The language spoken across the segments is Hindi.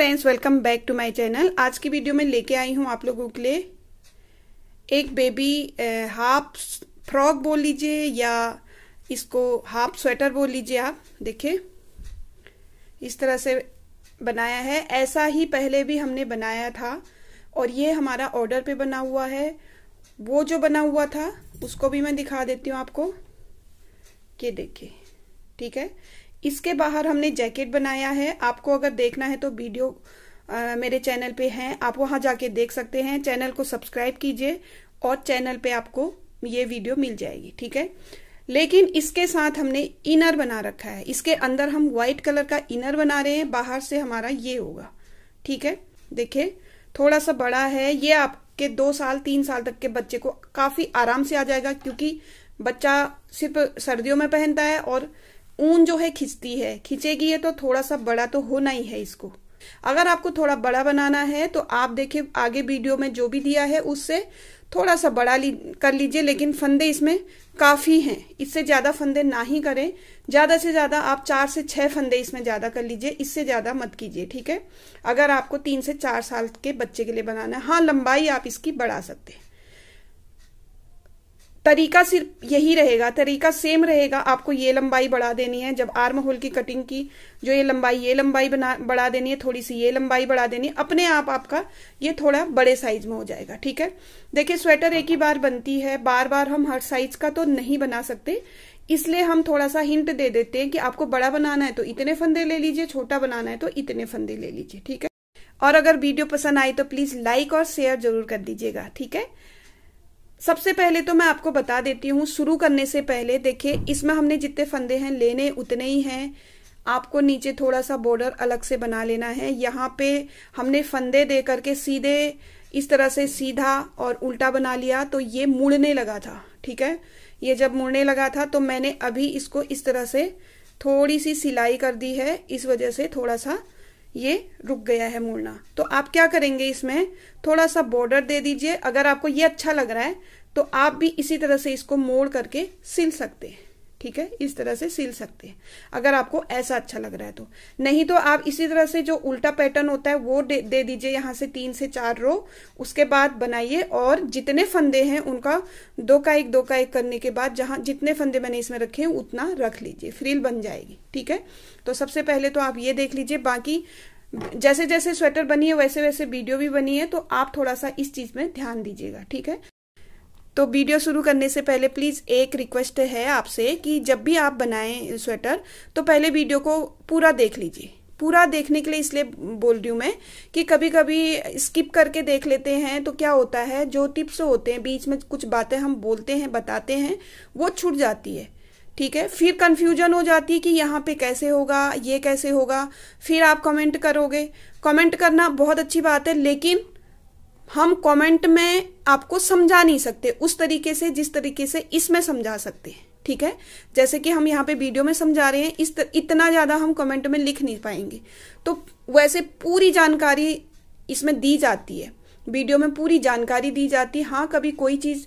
friends welcome back to my channel आज की वीडियो में लेके आई हूँ आप लोगों के लिए एक बेबी हाफ फ्रॉक बोल लीजिए या इसको हाफ स्वेटर बोल लीजिए आप देखिए इस तरह से बनाया है ऐसा ही पहले भी हमने बनाया था और ये हमारा ऑर्डर पे बना हुआ है वो जो बना हुआ था उसको भी मैं दिखा देती हूँ आपको ये देखिए ठीक है इसके बाहर हमने जैकेट बनाया है आपको अगर देखना है तो वीडियो आ, मेरे चैनल पे है आप वहां जाके देख सकते हैं चैनल को सब्सक्राइब कीजिए और चैनल पे आपको ये वीडियो मिल जाएगी ठीक है लेकिन इसके साथ हमने इनर बना रखा है इसके अंदर हम व्हाइट कलर का इनर बना रहे हैं बाहर से हमारा ये होगा ठीक है देखिये थोड़ा सा बड़ा है ये आपके दो साल तीन साल तक के बच्चे को काफी आराम से आ जाएगा क्योंकि बच्चा सिर्फ सर्दियों में पहनता है और ऊन जो है खिंचती है खींचेगी ये तो थोड़ा सा बड़ा तो होना ही है इसको अगर आपको थोड़ा बड़ा बनाना है तो आप देखिए आगे वीडियो में जो भी दिया है उससे थोड़ा सा बड़ा ली, कर लीजिए लेकिन फंदे इसमें काफ़ी हैं इससे ज़्यादा फंदे ना ही करें ज़्यादा से ज़्यादा आप चार से छह फंदे इसमें ज़्यादा कर लीजिए इससे ज़्यादा मत कीजिए ठीक है अगर आपको तीन से चार साल के बच्चे के लिए बनाना है हाँ लंबाई आप इसकी बढ़ा सकते हैं तरीका सिर्फ यही रहेगा तरीका सेम रहेगा आपको ये लंबाई बढ़ा देनी है जब आर्म होल की कटिंग की जो ये लंबाई ये लंबाई बना बढ़ा देनी है थोड़ी सी ये लंबाई बढ़ा देनी है अपने आप आपका ये थोड़ा बड़े साइज में हो जाएगा ठीक है देखिए स्वेटर एक ही बार बनती है बार बार हम हर साइज का तो नहीं बना सकते इसलिए हम थोड़ा सा हिंट दे देते हैं कि आपको बड़ा बनाना है तो इतने फंदे ले लीजिए छोटा बनाना है तो इतने फंदे ले लीजिए ठीक है और अगर वीडियो पसंद आए तो प्लीज लाइक और शेयर जरूर कर दीजिएगा ठीक है सबसे पहले तो मैं आपको बता देती हूँ शुरू करने से पहले देखिए इसमें हमने जितने फंदे हैं लेने उतने ही हैं आपको नीचे थोड़ा सा बॉर्डर अलग से बना लेना है यहाँ पे हमने फंदे दे करके सीधे इस तरह से सीधा और उल्टा बना लिया तो ये मुड़ने लगा था ठीक है ये जब मुड़ने लगा था तो मैंने अभी इसको इस तरह से थोड़ी सी सिलाई कर दी है इस वजह से थोड़ा सा ये रुक गया है मुड़ना तो आप क्या करेंगे इसमें थोड़ा सा बॉर्डर दे दीजिए अगर आपको ये अच्छा लग रहा है तो आप भी इसी तरह से इसको मोड़ करके सिल सकते हैं ठीक है इस तरह से सिल सकते हैं अगर आपको ऐसा अच्छा लग रहा है तो नहीं तो आप इसी तरह से जो उल्टा पैटर्न होता है वो दे, दे दीजिए यहां से तीन से चार रो उसके बाद बनाइए और जितने फंदे हैं उनका दो का एक दो का एक करने के बाद जहां जितने फंदे मैंने इसमें रखे हैं उतना रख लीजिए फ्रील बन जाएगी ठीक है तो सबसे पहले तो आप ये देख लीजिए बाकी जैसे जैसे स्वेटर बनी है वैसे वैसे वीडियो भी बनी है तो आप थोड़ा सा इस चीज में ध्यान दीजिएगा ठीक है तो वीडियो शुरू करने से पहले प्लीज़ एक रिक्वेस्ट है आपसे कि जब भी आप बनाएं स्वेटर तो पहले वीडियो को पूरा देख लीजिए पूरा देखने के लिए इसलिए बोल रही हूँ मैं कि कभी कभी स्किप करके देख लेते हैं तो क्या होता है जो टिप्स होते हैं बीच में कुछ बातें हम बोलते हैं बताते हैं वो छूट जाती है ठीक है फिर कन्फ्यूजन हो जाती है कि यहाँ पे कैसे होगा ये कैसे होगा फिर आप कमेंट करोगे कमेंट करना बहुत अच्छी बात है लेकिन हम कमेंट में आपको समझा नहीं सकते उस तरीके से जिस तरीके से इसमें समझा सकते हैं ठीक है जैसे कि हम यहाँ पे वीडियो में समझा रहे हैं इस तर, इतना ज़्यादा हम कमेंट में लिख नहीं पाएंगे तो वैसे पूरी जानकारी इसमें दी जाती है वीडियो में पूरी जानकारी दी जाती है हाँ कभी कोई चीज़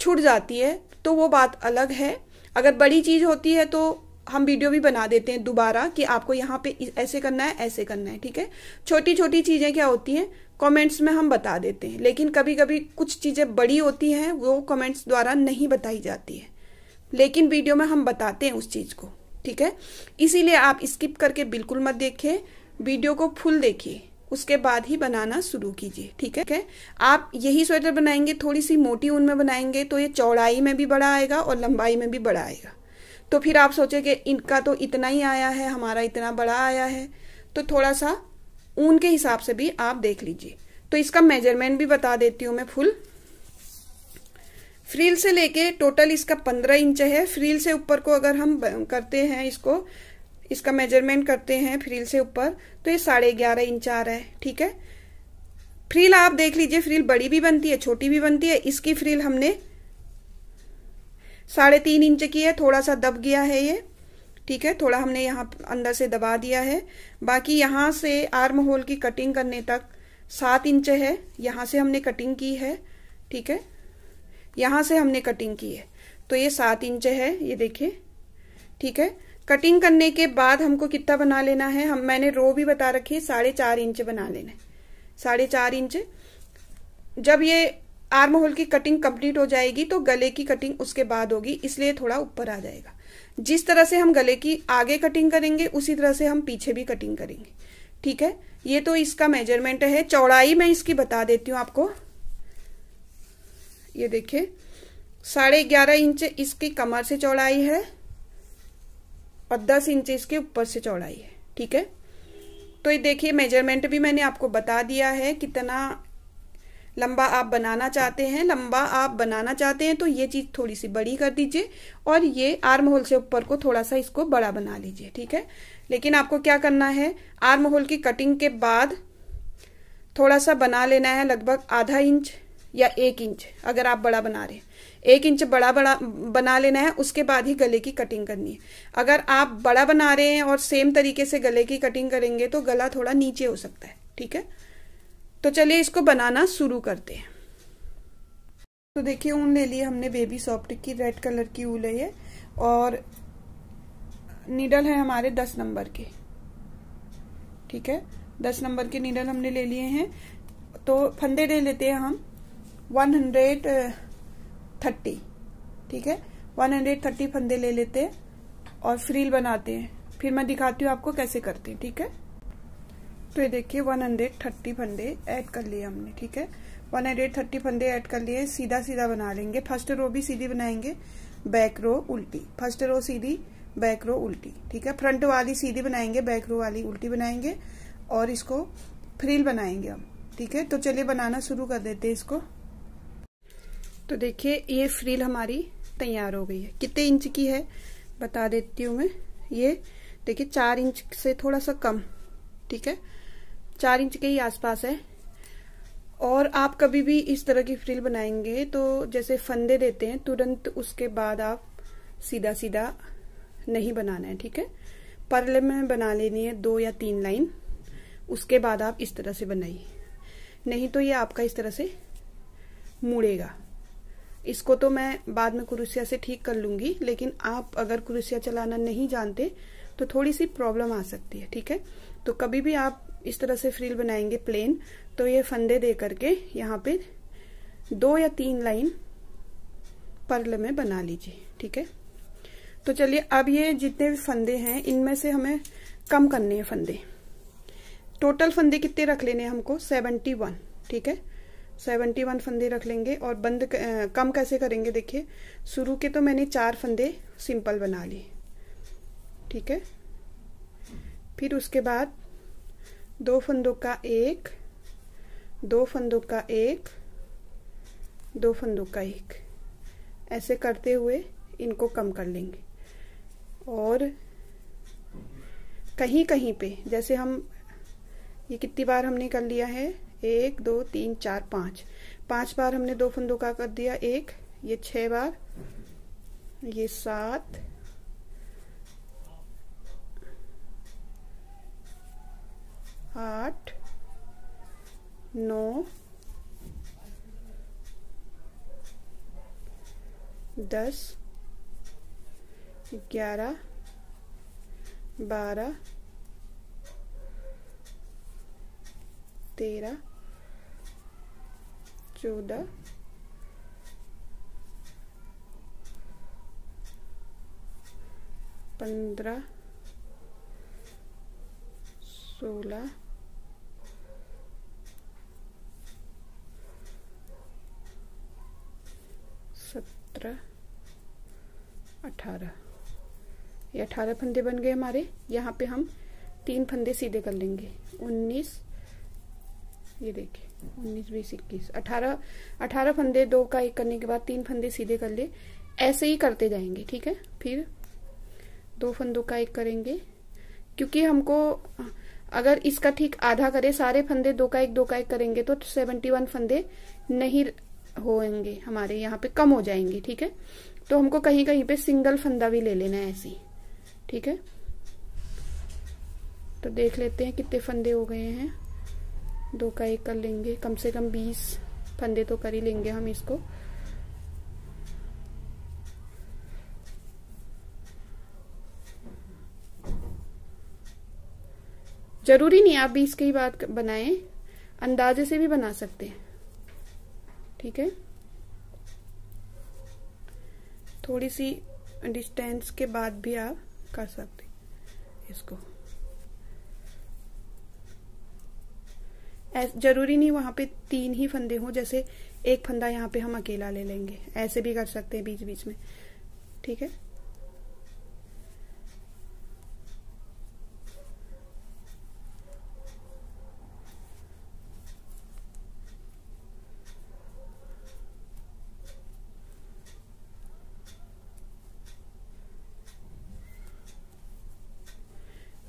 छुट जाती है तो वो बात अलग है अगर बड़ी चीज़ होती है तो हम वीडियो भी बना देते हैं दोबारा कि आपको यहाँ पे ऐसे करना है ऐसे करना है ठीक है छोटी छोटी चीज़ें क्या होती हैं कमेंट्स में हम बता देते हैं लेकिन कभी कभी कुछ चीज़ें बड़ी होती हैं वो कमेंट्स द्वारा नहीं बताई जाती है लेकिन वीडियो में हम बताते हैं उस चीज़ को ठीक है इसीलिए आप स्किप करके बिल्कुल मत देखिए वीडियो को फुल देखिए उसके बाद ही बनाना शुरू कीजिए ठीक है आप यही स्वेटर बनाएंगे थोड़ी सी मोटी ऊन में बनाएंगे तो ये चौड़ाई में भी बड़ा आएगा और लंबाई में भी बड़ा आएगा तो फिर आप सोचे कि इनका तो इतना ही आया है हमारा इतना बड़ा आया है तो थोड़ा सा ऊन के हिसाब से भी आप देख लीजिए तो इसका मेजरमेंट भी बता देती हूँ मैं फुल फ्रील से लेके टोटल इसका पंद्रह इंच है फ्रील से ऊपर को अगर हम करते हैं इसको इसका मेजरमेंट करते हैं फ्रील से ऊपर तो ये साढ़े ग्यारह इंच आ रहा है ठीक है फ्रील आप देख लीजिए फ्रील बड़ी भी बनती है छोटी भी बनती है इसकी फ्रील हमने साढ़े तीन इंच की है थोड़ा सा दब गया है ये ठीक है थोड़ा हमने यहाँ अंदर से दबा दिया है बाकी यहाँ से आर्म होल की कटिंग करने तक सात इंच है यहाँ से हमने कटिंग की है ठीक है यहाँ से हमने कटिंग की है तो ये सात इंच है ये देखिए ठीक है कटिंग करने के बाद हमको कितना बना लेना है हम मैंने रो भी बता रखी है साढ़े चार इंच बना लेना है साढ़े चार इंच जब ये आर्म होल की कटिंग कंप्लीट हो जाएगी तो गले की कटिंग उसके बाद होगी इसलिए थोड़ा ऊपर आ जाएगा जिस तरह से हम गले की आगे कटिंग करेंगे उसी तरह से हम पीछे भी कटिंग करेंगे ठीक है ये तो इसका मेजरमेंट है चौड़ाई मैं इसकी बता देती हूँ आपको ये देखिए साढ़े ग्यारह इंच इसकी कमर से चौड़ाई है और दस इंच इसके ऊपर से चौड़ाई है ठीक है तो ये देखिए मेजरमेंट भी मैंने आपको बता दिया है कितना लंबा आप बनाना चाहते हैं लंबा आप बनाना चाहते हैं तो ये चीज थोड़ी सी बड़ी कर दीजिए और ये आर्म होल से ऊपर को थोड़ा सा इसको बड़ा बना लीजिए ठीक है लेकिन आपको क्या करना है आर्म होल की कटिंग के बाद थोड़ा सा बना लेना है लगभग आधा इंच या एक इंच अगर आप बड़ा बना रहे हैं एक इंच बड़ा बड़ा बना लेना है उसके बाद ही गले की कटिंग करनी है अगर आप बड़ा बना रहे हैं और सेम तरीके से गले की कटिंग करेंगे तो गला थोड़ा नीचे हो सकता है ठीक है तो चलिए इसको बनाना शुरू करते हैं तो देखिए ऊन ले लिए हमने बेबी सॉफ्ट की रेड कलर की ऊन है और नीडल है हमारे दस नंबर के ठीक है दस नंबर के नीडल हमने ले लिए हैं तो फंदे ले लेते हैं हम वन हंड्रेड थर्टी ठीक है वन हंड्रेड थर्टी फंदे ले लेते हैं और फ्रील बनाते हैं फिर मैं दिखाती हूँ आपको कैसे करते हैं ठीक है तो ये देखिए वन हंड्रेड थर्टी फंदे ऐड कर लिए हमने ठीक है वन हंड्रेड थर्टी फंदे ऐड कर लिए सीधा सीधा बना लेंगे फर्स्ट रो भी सीधी बनाएंगे बैक रो उल्टी फर्स्ट रो सीधी बैक रो उल्टी ठीक है फ्रंट वाली सीधी बनाएंगे बैक रो वाली उल्टी बनाएंगे और इसको फ्रील बनाएंगे हम ठीक है तो चलिए बनाना शुरू कर देते हैं इसको तो देखिए ये फ्रिल हमारी तैयार हो गई है कितने इंच की है बता देती हूँ मैं ये देखिए चार इंच से थोड़ा सा कम ठीक है चार इंच के ही आसपास है और आप कभी भी इस तरह की फ्रिल बनाएंगे तो जैसे फंदे देते हैं तुरंत उसके बाद आप सीधा सीधा नहीं बनाना है ठीक है परले में बना लेनी है दो या तीन लाइन उसके बाद आप इस तरह से बनाइए नहीं तो ये आपका इस तरह से मुड़ेगा इसको तो मैं बाद में कुरुसिया से ठीक कर लूंगी लेकिन आप अगर कुरुसिया चलाना नहीं जानते तो थोड़ी सी प्रॉब्लम आ सकती है ठीक है तो कभी भी आप इस तरह से फ्रील बनाएंगे प्लेन तो ये फंदे दे करके यहाँ पे दो या तीन लाइन पर्ल में बना लीजिए ठीक है तो चलिए अब ये जितने भी फंदे हैं इनमें से हमें कम करने हैं फंदे टोटल फंदे कितने रख लेने हमको सेवेंटी वन ठीक है सेवेंटी वन फंदे रख लेंगे और बंद कम कैसे करेंगे देखिए शुरू के तो मैंने चार फंदे सिंपल बना लिए ठीक है फिर उसके बाद दो फंदों का एक दो फंदों का एक दो फंदों का एक ऐसे करते हुए इनको कम कर लेंगे और कहीं कहीं पे जैसे हम ये कितनी बार हमने कर लिया है एक दो तीन चार पांच पांच बार हमने दो फंदों का कर दिया एक ये छह बार ये सात आठ नौ दस ग्यारह बारह तेरह चौदह पंद्रह सोलह सत्रह अठारह ये अठारह फंदे बन गए हमारे यहाँ पे हम तीन फंदे सीधे कर लेंगे उन्नीस ये देखिए उन्नीस बीस इक्कीस अठारह अठारह फंदे दो का एक करने के बाद तीन फंदे सीधे कर ले ऐसे ही करते जाएंगे ठीक है फिर दो फंदों का एक करेंगे क्योंकि हमको अगर इसका ठीक आधा करें सारे फंदे दो का एक दो का एक करेंगे तो सेवेंटी वन फंदे नहीं होंगे हमारे यहाँ पे कम हो जाएंगे ठीक है तो हमको कहीं कहीं पे सिंगल फंदा भी ले लेना है ऐसे ठीक है तो देख लेते हैं कितने फंदे हो गए हैं दो का एक कर लेंगे कम से कम बीस फंदे तो कर ही लेंगे हम इसको जरूरी नहीं आप बीस की बात बनाएं अंदाजे से भी बना सकते हैं ठीक है थोड़ी सी डिस्टेंस के बाद भी आप कर सकते इसको जरूरी नहीं वहां पे तीन ही फंदे हों जैसे एक फंदा यहाँ पे हम अकेला ले लेंगे ऐसे भी कर सकते हैं बीच बीच में ठीक है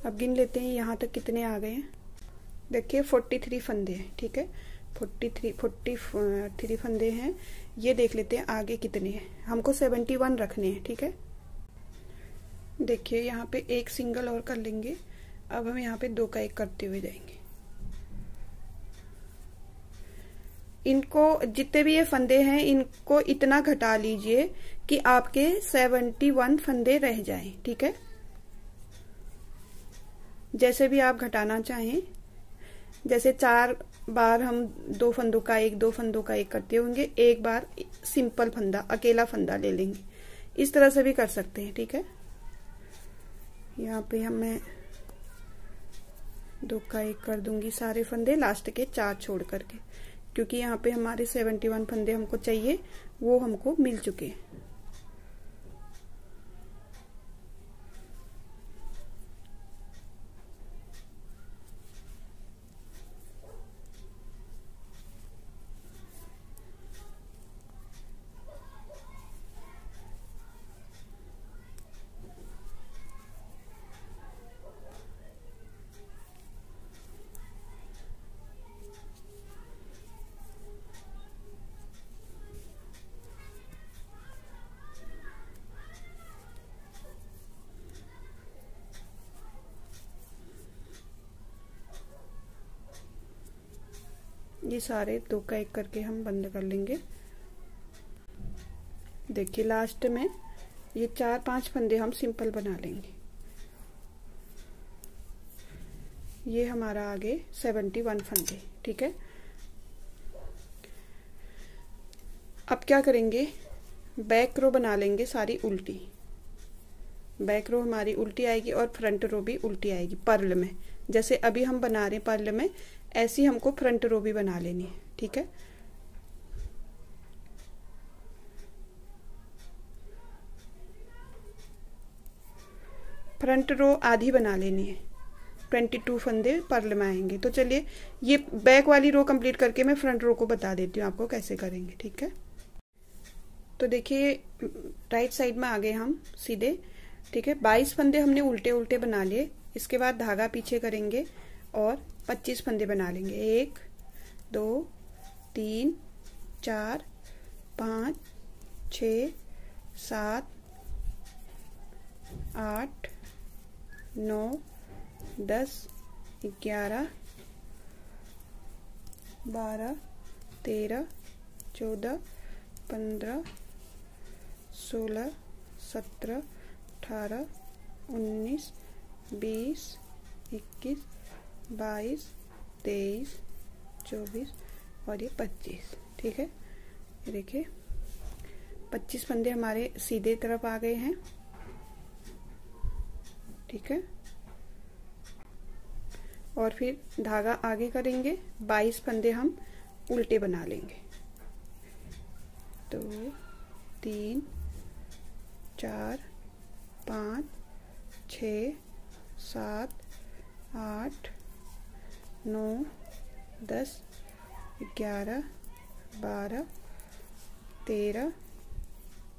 अब गिन लेते हैं यहां तक कितने आ गए हैं देखिए फोर्टी थ्री फंदे हैं ठीक है फोर्टी थ्री फोर्टी थ्री फंदे हैं ये देख लेते हैं आगे कितने हैं हमको सेवेंटी वन रखने हैं ठीक है देखिए यहाँ पे एक सिंगल और कर लेंगे अब हम यहाँ पे दो का एक करते हुए जाएंगे इनको जितने भी ये फंदे हैं इनको इतना घटा लीजिए कि आपके सेवेंटी वन फंदे रह जाएं ठीक है जैसे भी आप घटाना चाहें जैसे चार बार हम दो फंदों का एक दो फंदों का एक करते होंगे एक बार सिंपल फंदा अकेला फंदा ले लेंगे इस तरह से भी कर सकते हैं ठीक है यहाँ पे हम मैं दो का एक कर दूंगी सारे फंदे लास्ट के चार छोड़ करके क्योंकि यहाँ पे हमारे सेवेंटी वन फंदे हमको चाहिए वो हमको मिल चुके हैं सारे दो का एक करके हम बंद कर लेंगे देखिए लास्ट में ये चार पांच फंदे हम सिंपल बना लेंगे ये हमारा आगे सेवेंटी वन फंदे ठीक है अब क्या करेंगे बैक रो बना लेंगे सारी उल्टी बैक रो हमारी उल्टी आएगी और फ्रंट रो भी उल्टी आएगी पर्ल में जैसे अभी हम बना रहे हैं पर्ल में ऐसी हमको फ्रंट रो भी बना लेनी है ठीक है फ्रंट रो आधी बना लेनी है ट्वेंटी टू फंदे पर्ल में आएंगे तो चलिए ये बैक वाली रो कंप्लीट करके मैं फ्रंट रो को बता देती हूँ आपको कैसे करेंगे ठीक है तो देखिए राइट साइड में आ गए हम सीधे ठीक है बाईस फंदे हमने उल्टे उल्टे बना लिए इसके बाद धागा पीछे करेंगे और पच्चीस फंदे बना लेंगे एक दो तीन चार पाँच छ सात आठ नौ दस ग्यारह बारह तेरह चौदह पंद्रह सोलह सत्रह अठारह उन्नीस बीस इक्कीस बाईस तेईस चौबीस और ये पच्चीस ठीक है ये देखिए पच्चीस फंदे हमारे सीधे तरफ आ गए हैं ठीक है और फिर धागा आगे करेंगे बाईस फंदे हम उल्टे बना लेंगे दो तो, तीन चार पाँच छ सात आठ नौ दस ग्यारह बारह तेरह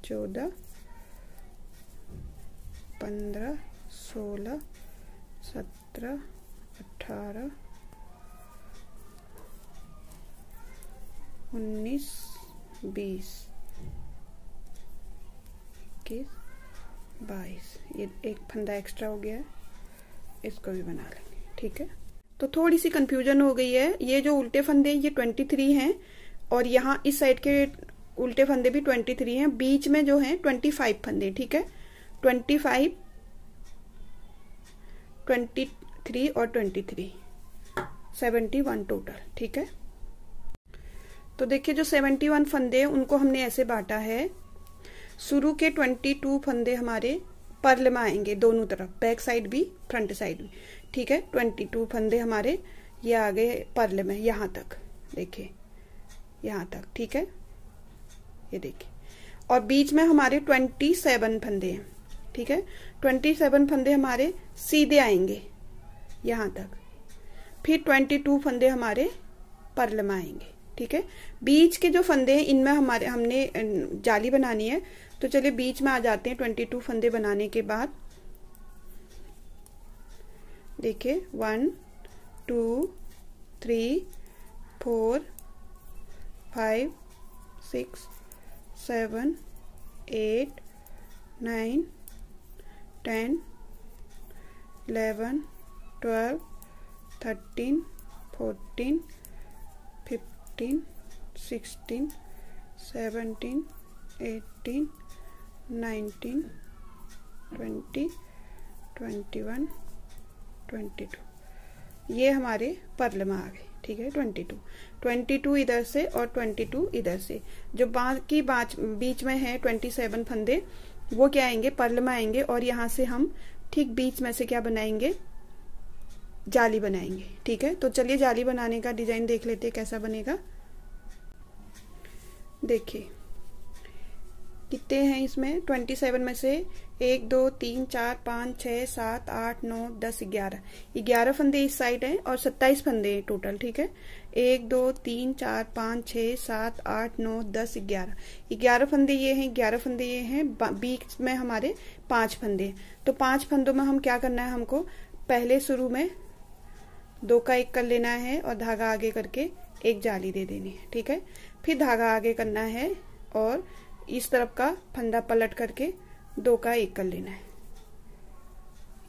चौदह पंद्रह सोलह सत्रह अठारह उन्नीस बीस इक्कीस बाईस ये एक फंदा एक्स्ट्रा हो गया है इसको भी बना लेंगे ठीक है तो थोड़ी सी कंफ्यूजन हो गई है ये जो उल्टे फंदे ये ट्वेंटी थ्री हैं और यहाँ इस साइड के उल्टे फंदे भी ट्वेंटी थ्री हैं बीच में जो है ट्वेंटी फाइव फंदे ठीक है ट्वेंटी फाइव ट्वेंटी थ्री और twenty three seventy one total ठीक है तो देखिए जो सेवेंटी वन फंदे उनको हमने ऐसे बांटा है शुरू के ट्वेंटी टू फंदे हमारे पर्ल में आएंगे दोनों तरफ बैक साइड भी फ्रंट साइड भी ठीक है ट्वेंटी टू फंदे हमारे ये आ गए पर्ले में यहाँ तक देखिए यहाँ तक ठीक है ये देखिए और बीच में हमारे ट्वेंटी सेवन फंदे हैं ठीक है ट्वेंटी सेवन फंदे हमारे सीधे आएंगे यहाँ तक फिर ट्वेंटी टू फंदे हमारे पर्ल में आएंगे ठीक है बीच के जो फंदे हैं इनमें हमारे हमने जाली बनानी है तो चलिए बीच में आ जाते हैं ट्वेंटी टू फंदे बनाने के बाद देखिए one two three four five six seven eight nine ten eleven twelve thirteen fourteen fifteen sixteen seventeen eighteen nineteen twenty twenty one twenty two ये हमारे पर्ल में आ गए ठीक है ट्वेंटी टू ट्वेंटी टू इधर से और ट्वेंटी टू इधर से जो बाकी बीच में है ट्वेंटी सेवन फंदे वो क्या आएंगे पर्ल में आएंगे और यहाँ से हम ठीक बीच में से क्या बनाएंगे जाली बनाएंगे ठीक है तो चलिए जाली बनाने का डिजाइन देख लेते हैं कैसा बनेगा देखिए कितने हैं इसमें ट्वेंटी सेवन में से एक दो तीन चार पाँच छः सात आठ नौ दस ग्यारह ग्यारह फंदे इस साइड हैं और सत्ताईस फंदे हैं टोटल ठीक है एक दो तीन चार पाँच छः सात आठ नौ दस ग्यारह ग्यारह फंदे ये हैं ग्यारह फंदे ये हैं बीच में हमारे पांच फंदे तो पांच फंदों में हम क्या करना है हमको पहले शुरू में दो का एक कर लेना है और धागा आगे करके एक जाली दे देनी है ठीक है फिर धागा आगे करना है और इस तरफ का फंदा पलट करके दो का एक कर लेना है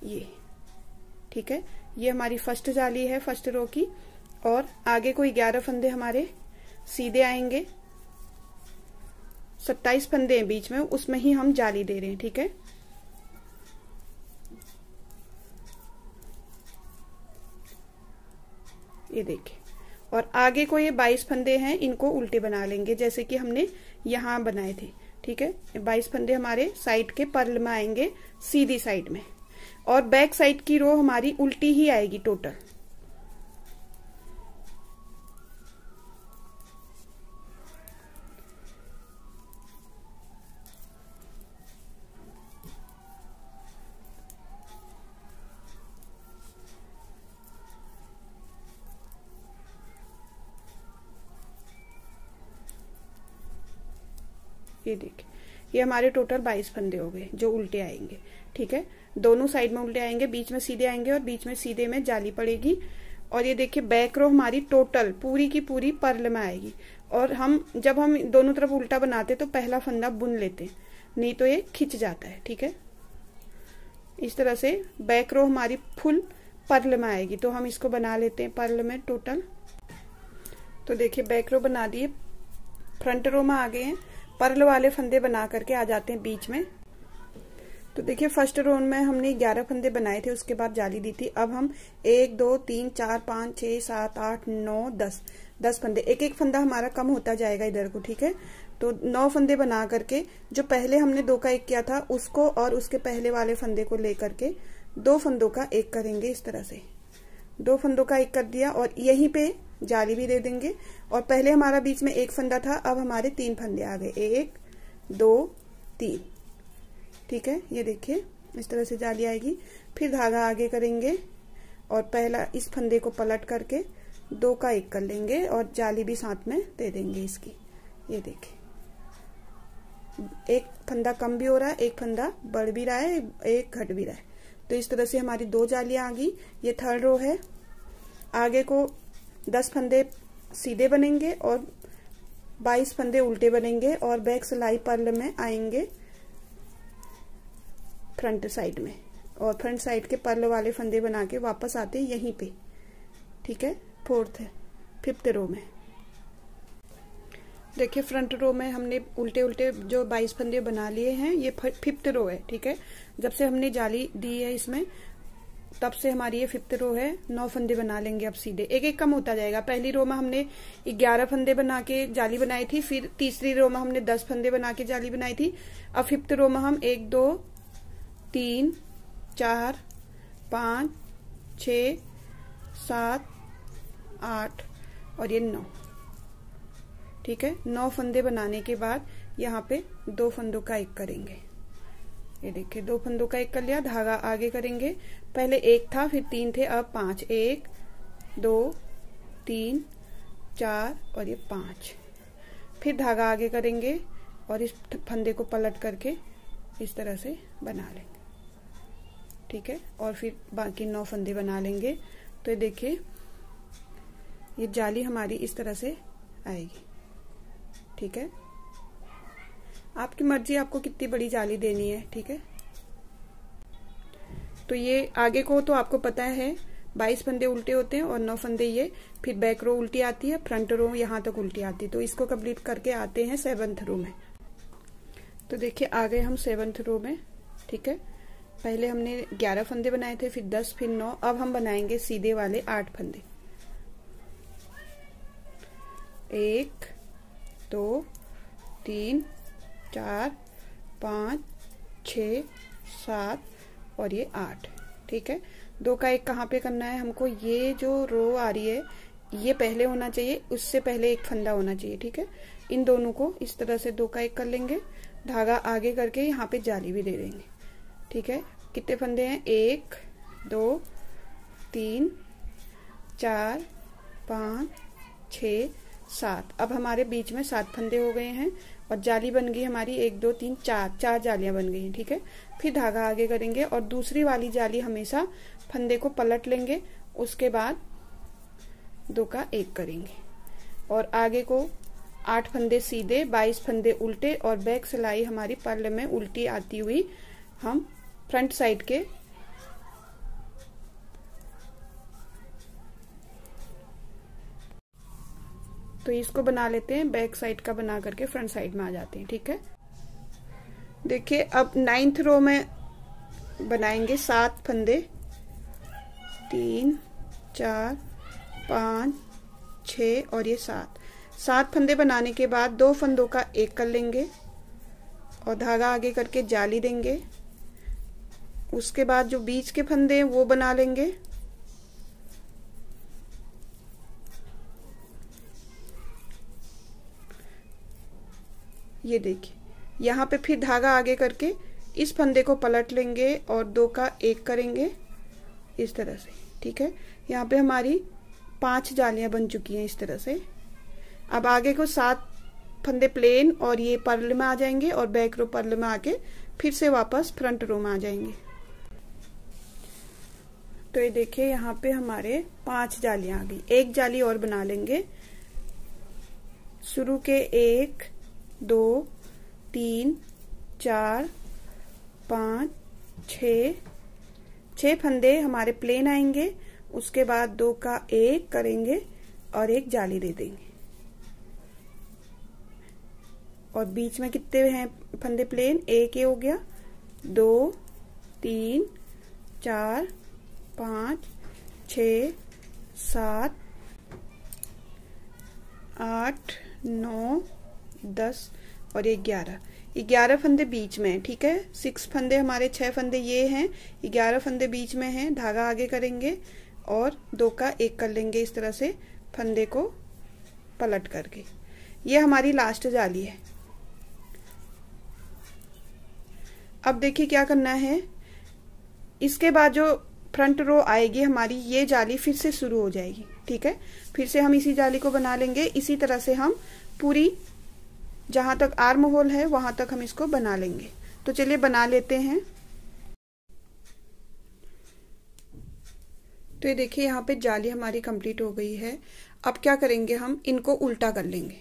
ये ठीक है ये हमारी फर्स्ट जाली है फर्स्ट रो की और आगे कोई ग्यारह फंदे हमारे सीधे आएंगे सत्ताईस फंदे हैं बीच में उसमें ही हम जाली दे रहे हैं ठीक है ये देखिए और आगे को ये बाईस फंदे हैं इनको उल्टे बना लेंगे जैसे कि हमने यहाँ बनाए थे ठीक है बाईस फंदे हमारे साइड के पर्ल में आएंगे सीधी साइड में और बैक साइड की रो हमारी उल्टी ही आएगी टोटल ये हमारे टोटल बाईस फंदे हो गए जो उल्टे आएंगे ठीक है दोनों साइड में उल्टे आएंगे बीच में सीधे आएंगे और बीच में सीधे में जाली पड़ेगी और ये देखिए बैक रो हमारी टोटल पूरी की पूरी पर्ल में आएगी और हम जब हम दोनों तरफ उल्टा बनाते तो पहला फंदा बुन लेते नहीं तो ये खिंच जाता है ठीक है इस तरह से बैक रो हमारी फुल पर्ल में आएगी तो हम इसको बना लेते हैं पर्ल में टोटल तो देखिए बैक रो बना दिए फ्रंट रो में आ गए हैं पर्ल वाले फंदे बना करके आ जाते हैं बीच में तो देखिए फर्स्ट राउंड में हमने ग्यारह फंदे बनाए थे उसके बाद जाली दी थी अब हम एक दो तीन चार पाँच छह सात आठ नौ दस दस फंदे एक एक फंदा हमारा कम होता जाएगा इधर को ठीक है तो नौ फंदे बना करके जो पहले हमने दो का एक किया था उसको और उसके पहले वाले फंदे को लेकर के दो फंदों का एक करेंगे इस तरह से दो फंदों का एक कर दिया और यहीं पे जाली भी दे देंगे और पहले हमारा बीच में एक फंदा था अब हमारे तीन फंदे आ गए एक दो तीन ठीक है ये देखिए इस तरह से जाली आएगी फिर धागा आगे करेंगे और पहला इस फंदे को पलट करके दो का एक कर लेंगे और जाली भी साथ में दे देंगे इसकी ये देखिए एक फंदा कम भी हो रहा है एक फंदा बढ़ भी रहा है एक घट भी रहा है तो इस तरह से हमारी दो जालियां आ गई ये थर्ड रो है आगे को दस फंदे सीधे बनेंगे और बाईस फंदे उल्टे बनेंगे और बैक सिलाई पर्ल में आएंगे फ्रंट साइड में और फ्रंट साइड के पर्ल वाले फंदे बना के वापस आते हैं यहीं पे ठीक है फोर्थ फिफ्थ रो में देखिए फ्रंट रो में हमने उल्टे उल्टे जो बाईस फंदे बना लिए हैं ये फिफ्थ रो है ठीक है जब से हमने जाली दी है इसमें तब से हमारी ये फिफ्थ रो है नौ फंदे बना लेंगे अब सीधे एक एक कम होता जाएगा पहली रो में हमने ग्यारह फंदे बना के जाली बनाई थी फिर तीसरी रो में हमने दस फंदे बना के जाली बनाई थी अब फिफ्थ रो में हम एक दो तीन चार पाँच छ सात आठ और ये नौ ठीक है नौ फंदे बनाने के बाद यहाँ पे दो फंदों का एक करेंगे ये देखिए दो फंदों का एक कर लिया धागा आगे करेंगे पहले एक था फिर तीन थे अब पांच एक दो तीन चार और ये पांच फिर धागा आगे करेंगे और इस फंदे को पलट करके इस तरह से बना लेंगे ठीक है और फिर बाकी नौ फंदे बना लेंगे तो ये देखिए ये जाली हमारी इस तरह से आएगी ठीक है आपकी मर्जी आपको कितनी बड़ी जाली देनी है ठीक है तो ये आगे को तो आपको पता है बाईस फंदे उल्टे होते हैं और नौ फंदे ये फिर बैक रो उल्टी आती है फ्रंट रो यहाँ तक उल्टी आती है तो इसको कंप्लीट करके आते हैं सेवन्थ रो में तो देखिए आ गए हम सेवन्थ रो में ठीक है पहले हमने ग्यारह फंदे बनाए थे फिर दस फिर नौ अब हम बनाएंगे सीधे वाले आठ फंदे एक दो तीन चार पाँच छ सात और ये आठ ठीक है दो का एक कहाँ पे करना है हमको ये जो रो आ रही है ये पहले होना चाहिए उससे पहले एक फंदा होना चाहिए ठीक है इन दोनों को इस तरह से दो का एक कर लेंगे धागा आगे करके यहाँ पे जाली भी दे देंगे ठीक है कितने फंदे हैं एक दो तीन चार पाँच छ सात अब हमारे बीच में सात फंदे हो गए हैं और जाली बन गई हमारी एक दो तीन चार चार जालियां बन गई हैं ठीक है फिर धागा आगे करेंगे और दूसरी वाली जाली हमेशा फंदे को पलट लेंगे उसके बाद दो का एक करेंगे और आगे को आठ फंदे सीधे बाईस फंदे उल्टे और बैक सिलाई हमारी पल में उल्टी आती हुई हम फ्रंट साइड के तो इसको बना लेते हैं बैक साइड का बना करके फ्रंट साइड में आ जाते हैं ठीक है देखिए अब नाइन्थ रो में बनाएंगे सात फंदे तीन चार पाँच छ और ये सात सात फंदे बनाने के बाद दो फंदों का एक कर लेंगे और धागा आगे करके जाली देंगे उसके बाद जो बीच के फंदे हैं वो बना लेंगे ये देखिए यहाँ पे फिर धागा आगे करके इस फंदे को पलट लेंगे और दो का एक करेंगे इस तरह से ठीक है यहाँ पे हमारी पांच जालियां बन चुकी हैं इस तरह से अब आगे को सात फंदे प्लेन और ये पर्ल में आ जाएंगे और बैक रो पर्ल में आके फिर से वापस फ्रंट रो में आ जाएंगे तो ये देखिए यहाँ पे हमारे पांच जालियां आ गई एक जाली और बना लेंगे शुरू के एक दो तीन चार पाँच छ छः फंदे हमारे प्लेन आएंगे उसके बाद दो का एक करेंगे और एक जाली दे देंगे और बीच में कितने हैं फंदे प्लेन एक ये हो गया दो तीन चार पाँच छ सात आठ नौ दस और ये ग्यारह ग्यारह फंदे बीच में है ठीक है सिक्स फंदे हमारे छह फंदे ये हैं ग्यारह फंदे बीच में हैं धागा आगे करेंगे और दो का एक कर लेंगे इस तरह से फंदे को पलट करके ये हमारी लास्ट जाली है अब देखिए क्या करना है इसके बाद जो फ्रंट रो आएगी हमारी ये जाली फिर से शुरू हो जाएगी ठीक है फिर से हम इसी जाली को बना लेंगे इसी तरह से हम पूरी जहाँ तक आर्म होल है वहाँ तक हम इसको बना लेंगे तो चलिए बना लेते हैं तो ये देखिए यहाँ पे जाली हमारी कंप्लीट हो गई है अब क्या करेंगे हम इनको उल्टा कर लेंगे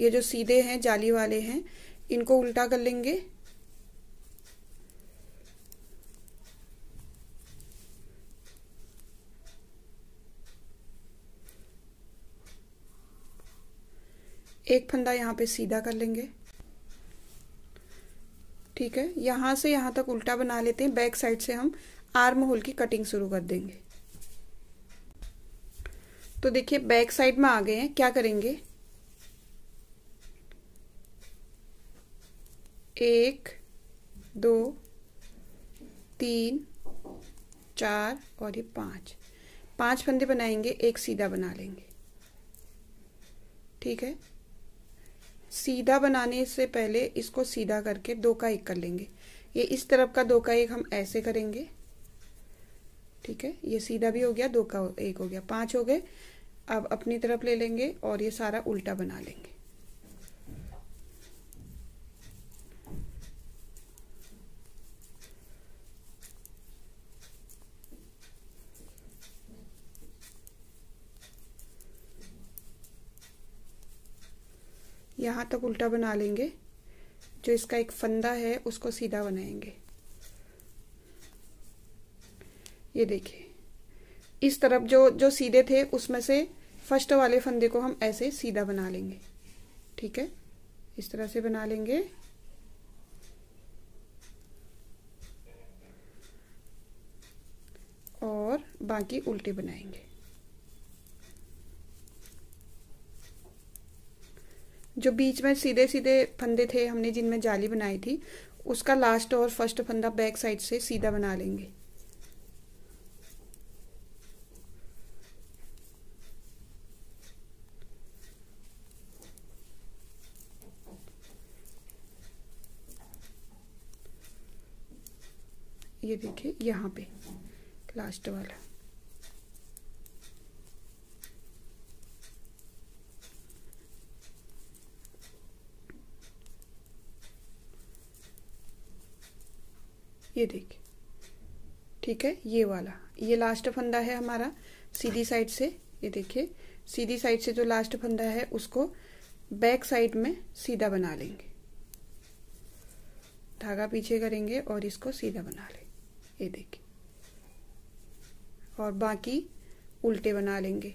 ये जो सीधे हैं जाली वाले हैं इनको उल्टा कर लेंगे एक फंदा यहाँ पे सीधा कर लेंगे ठीक है यहाँ से यहाँ तक उल्टा बना लेते हैं बैक साइड से हम आर्म होल की कटिंग शुरू कर देंगे तो देखिए बैक साइड में आ गए हैं क्या करेंगे एक दो तीन चार और ये पांच पांच फंदे बनाएंगे एक सीधा बना लेंगे ठीक है सीधा बनाने से पहले इसको सीधा करके दो का एक कर लेंगे ये इस तरफ का दो का एक हम ऐसे करेंगे ठीक है ये सीधा भी हो गया दो का एक हो गया पांच हो गए अब अपनी तरफ ले लेंगे और ये सारा उल्टा बना लेंगे यहाँ तक उल्टा बना लेंगे जो इसका एक फंदा है उसको सीधा बनाएंगे ये देखिए इस तरफ जो जो सीधे थे उसमें से फर्स्ट वाले फंदे को हम ऐसे सीधा बना लेंगे ठीक है इस तरह से बना लेंगे और बाकी उल्टे बनाएंगे जो बीच में सीधे सीधे फंदे थे हमने जिनमें जाली बनाई थी उसका लास्ट और फर्स्ट फंदा बैक साइड से सीधा बना लेंगे ये देखिए यहाँ पे लास्ट वाला ये देखिए ठीक है ये वाला ये लास्ट फंदा है हमारा सीधी साइड से ये देखिए सीधी साइड से जो लास्ट फंदा है उसको बैक साइड में सीधा बना लेंगे धागा पीछे करेंगे और इसको सीधा बना लें ये देखिए और बाकी उल्टे बना लेंगे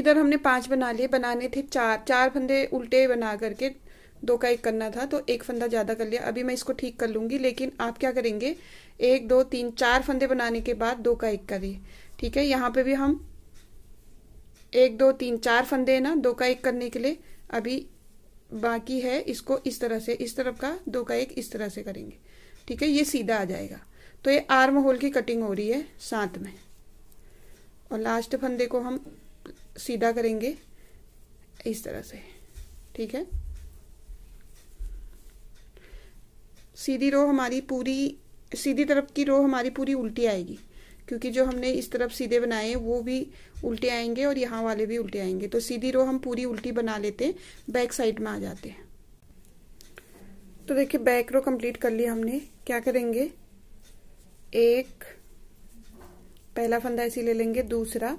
इधर हमने पांच बना लिए बनाने थे चार चार फंदे उल्टे बना करके दो का एक करना था तो एक फंदा ज़्यादा कर लिया अभी मैं इसको ठीक कर लूंगी लेकिन आप क्या करेंगे एक दो तीन चार फंदे बनाने के बाद दो का एक करिए ठीक है यहाँ पे भी हम एक दो तीन चार फंदे है ना दो का एक करने के लिए अभी बाकी है इसको इस तरह से इस तरफ का दो का एक इस तरह से करेंगे ठीक है ये सीधा आ जाएगा तो ये आर्म होल की कटिंग हो रही है साथ में और लास्ट फंदे को हम सीधा करेंगे इस तरह से ठीक है सीधी रो हमारी पूरी सीधी तरफ की रो हमारी पूरी उल्टी आएगी क्योंकि जो हमने इस तरफ सीधे बनाए हैं वो भी उल्टे आएंगे और यहाँ वाले भी उल्टे आएंगे तो सीधी रो हम पूरी उल्टी बना लेते हैं बैक साइड में आ जाते हैं तो देखिए बैक रो कंप्लीट कर ली हमने क्या करेंगे एक पहला फंदा इसी ले लेंगे दूसरा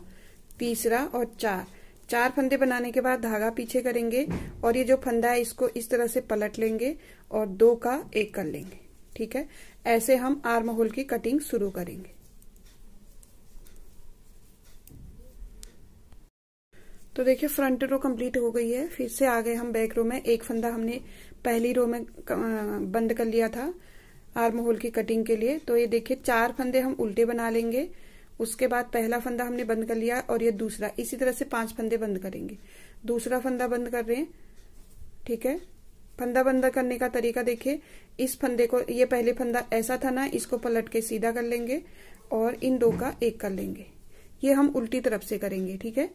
तीसरा और चार चार फंदे बनाने के बाद धागा पीछे करेंगे और ये जो फंदा है इसको इस तरह से पलट लेंगे और दो का एक कर लेंगे ठीक है ऐसे हम आर्म होल की कटिंग शुरू करेंगे तो देखिए फ्रंट रो कंप्लीट हो गई है फिर से आ गए हम बैक रो में एक फंदा हमने पहली रो में बंद कर लिया था आर्म होल की कटिंग के लिए तो ये देखिए चार फंदे हम उल्टे बना लेंगे उसके बाद पहला फंदा हमने बंद कर लिया और ये दूसरा इसी तरह से पांच फंदे बंद करेंगे दूसरा फंदा बंद कर रहे हैं ठीक है फंदा बंद करने का तरीका देखिए इस फंदे को ये पहले फंदा ऐसा था ना इसको पलट के सीधा कर लेंगे और इन दो का एक कर लेंगे ये हम उल्टी तरफ से करेंगे ठीक है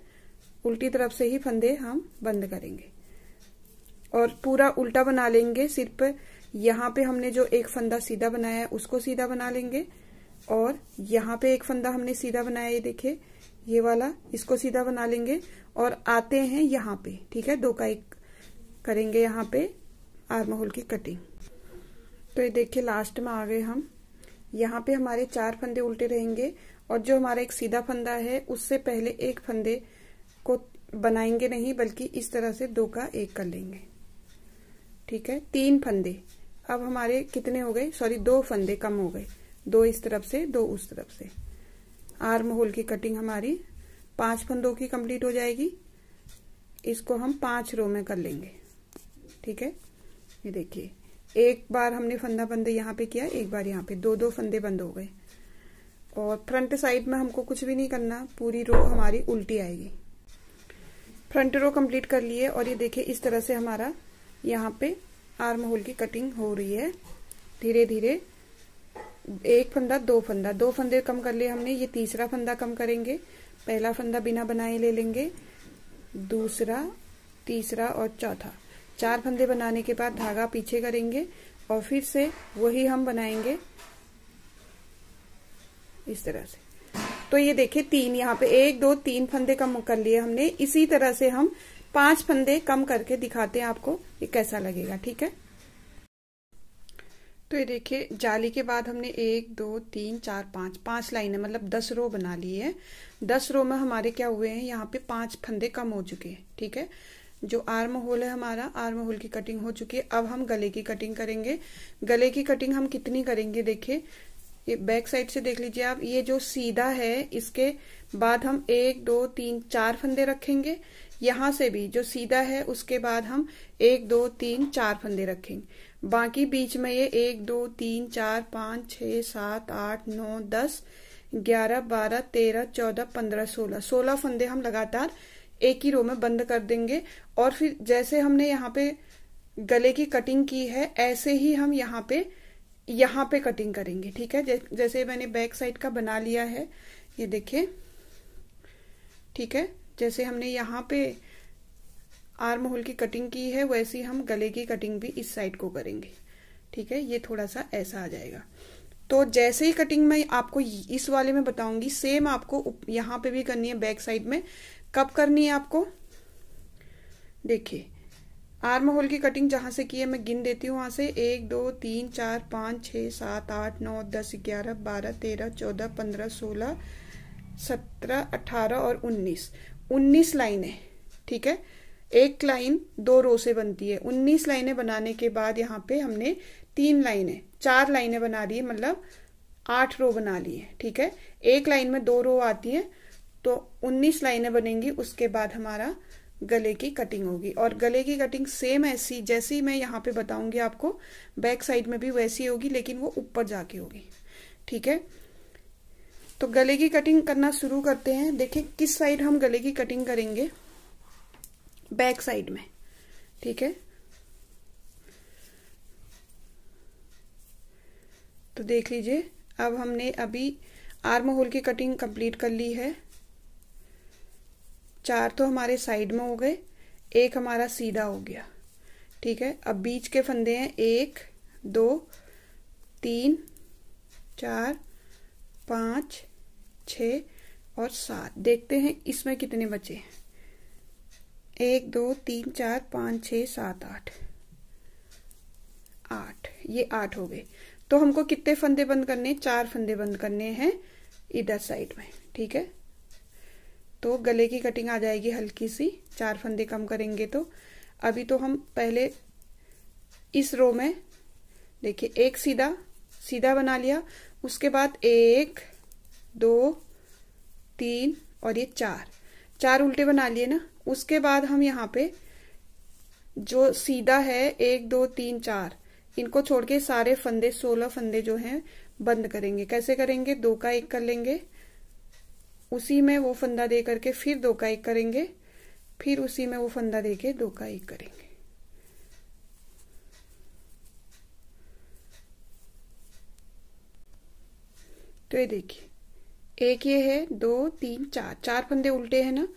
उल्टी तरफ से ही फंदे हम बंद करेंगे और पूरा उल्टा बना लेंगे सिर्फ यहां पे हमने जो एक फंदा सीधा बनाया है उसको सीधा बना लेंगे और यहाँ पे एक फंदा हमने सीधा बनाया ये देखे ये वाला इसको सीधा बना लेंगे और आते हैं यहाँ पे ठीक है दो का एक करेंगे यहाँ पे आर्म होल की कटिंग तो ये देखिए लास्ट में आ गए हम यहाँ पे हमारे चार फंदे उल्टे रहेंगे और जो हमारा एक सीधा फंदा है उससे पहले एक फंदे को बनाएंगे नहीं बल्कि इस तरह से दो का एक कर लेंगे ठीक है तीन फंदे अब हमारे कितने हो गए सॉरी दो फंदे कम हो गए दो इस तरफ से दो उस तरफ से आर्म होल की कटिंग हमारी पांच फंदों की कंप्लीट हो जाएगी इसको हम पांच रो में कर लेंगे ठीक है ये देखिए एक बार हमने फंदा बंद यहाँ पे किया एक बार यहाँ पे दो दो फंदे बंद हो गए और फ्रंट साइड में हमको कुछ भी नहीं करना पूरी रो हमारी उल्टी आएगी फ्रंट रो कंप्लीट कर लिए और ये देखिए इस तरह से हमारा यहाँ पे आर्म होल की कटिंग हो रही है धीरे धीरे एक फंदा दो फंदा दो फंदे कम कर लिए हमने ये तीसरा फंदा कम करेंगे पहला फंदा बिना बनाए ले लेंगे दूसरा तीसरा और चौथा चार फंदे बनाने के बाद धागा पीछे करेंगे और फिर से वही हम बनाएंगे इस तरह से तो ये देखिए तीन यहाँ पे एक दो तीन फंदे कम कर लिए हमने इसी तरह से हम पांच फंदे कम करके दिखाते हैं आपको ये कैसा लगेगा ठीक है तो ये देखिए जाली के बाद हमने एक दो तीन चार पाँच पाँच लाइन है मतलब दस रो बना ली है दस रो में हमारे क्या हुए हैं यहाँ पे पांच फंदे कम हो चुके हैं ठीक है जो आर्म होल है हमारा आर्म होल की कटिंग हो चुकी है अब हम गले की कटिंग करेंगे गले की कटिंग हम कितनी करेंगे देखिए ये बैक साइड से देख लीजिए आप ये जो सीधा है इसके बाद हम एक दो तीन चार फंदे रखेंगे यहाँ से भी जो सीधा है उसके बाद हम एक दो तीन चार फंदे रखेंगे बाकी बीच में ये एक दो तीन चार पाँच छ सात आठ नौ दस ग्यारह बारह तेरह चौदह पंद्रह सोलह सोलह फंदे हम लगातार एक ही रो में बंद कर देंगे और फिर जैसे हमने यहाँ पे गले की कटिंग की है ऐसे ही हम यहाँ पे यहाँ पे कटिंग करेंगे ठीक है जैसे मैंने बैक साइड का बना लिया है ये देखे ठीक है जैसे हमने यहाँ पे आर्म होल की कटिंग की है वैसी हम गले की कटिंग भी इस साइड को करेंगे ठीक है ये थोड़ा सा ऐसा आ जाएगा तो जैसे ही कटिंग मैं आपको इस वाले में बताऊंगी सेम आपको यहां पे भी करनी है बैक साइड में कब करनी है आपको देखिए आर्म होल की कटिंग जहां से की है मैं गिन देती हूँ वहां से एक दो तीन चार पांच छह सात आठ नौ दस ग्यारह बारह तेरह चौदह पंद्रह सोलह सत्रह अठारह और उन्नीस उन्नीस लाइन है ठीक है एक लाइन दो रो से बनती है उन्नीस लाइनें बनाने के बाद यहाँ पे हमने तीन लाइनें चार लाइनें बना ली मतलब आठ रो बना ली है ठीक है एक लाइन में दो रो आती है तो उन्नीस लाइनें बनेंगी उसके बाद हमारा गले की कटिंग होगी और गले की कटिंग सेम ऐसी जैसी मैं यहाँ पे बताऊंगी आपको बैक साइड में भी वैसी होगी लेकिन वो ऊपर जाके होगी ठीक है तो गले की कटिंग करना शुरू करते हैं देखिए किस साइड हम गले की कटिंग करेंगे बैक साइड में ठीक है तो देख लीजिए अब हमने अभी आर्म होल की कटिंग कंप्लीट कर ली है चार तो हमारे साइड में हो गए एक हमारा सीधा हो गया ठीक है अब बीच के फंदे हैं एक दो तीन चार पाँच छ और सात देखते हैं इसमें कितने बचे हैं एक दो तीन चार पाँच छ सात आठ आठ ये आठ हो गए तो हमको कितने फंदे बंद करने चार फंदे बंद करने हैं इधर साइड में ठीक है तो गले की कटिंग आ जाएगी हल्की सी चार फंदे कम करेंगे तो अभी तो हम पहले इस रो में देखिए एक सीधा सीधा बना लिया उसके बाद एक दो तीन और ये चार चार उल्टे बना लिए ना उसके बाद हम यहाँ पे जो सीधा है एक दो तीन चार इनको छोड़ के सारे फंदे सोलह फंदे जो हैं बंद करेंगे कैसे करेंगे दो का एक कर लेंगे उसी में वो फंदा दे करके फिर दो का एक करेंगे फिर उसी में वो फंदा दे के दो का एक करेंगे तो ये देखिए एक ये है दो तीन चार चार फंदे उल्टे हैं ना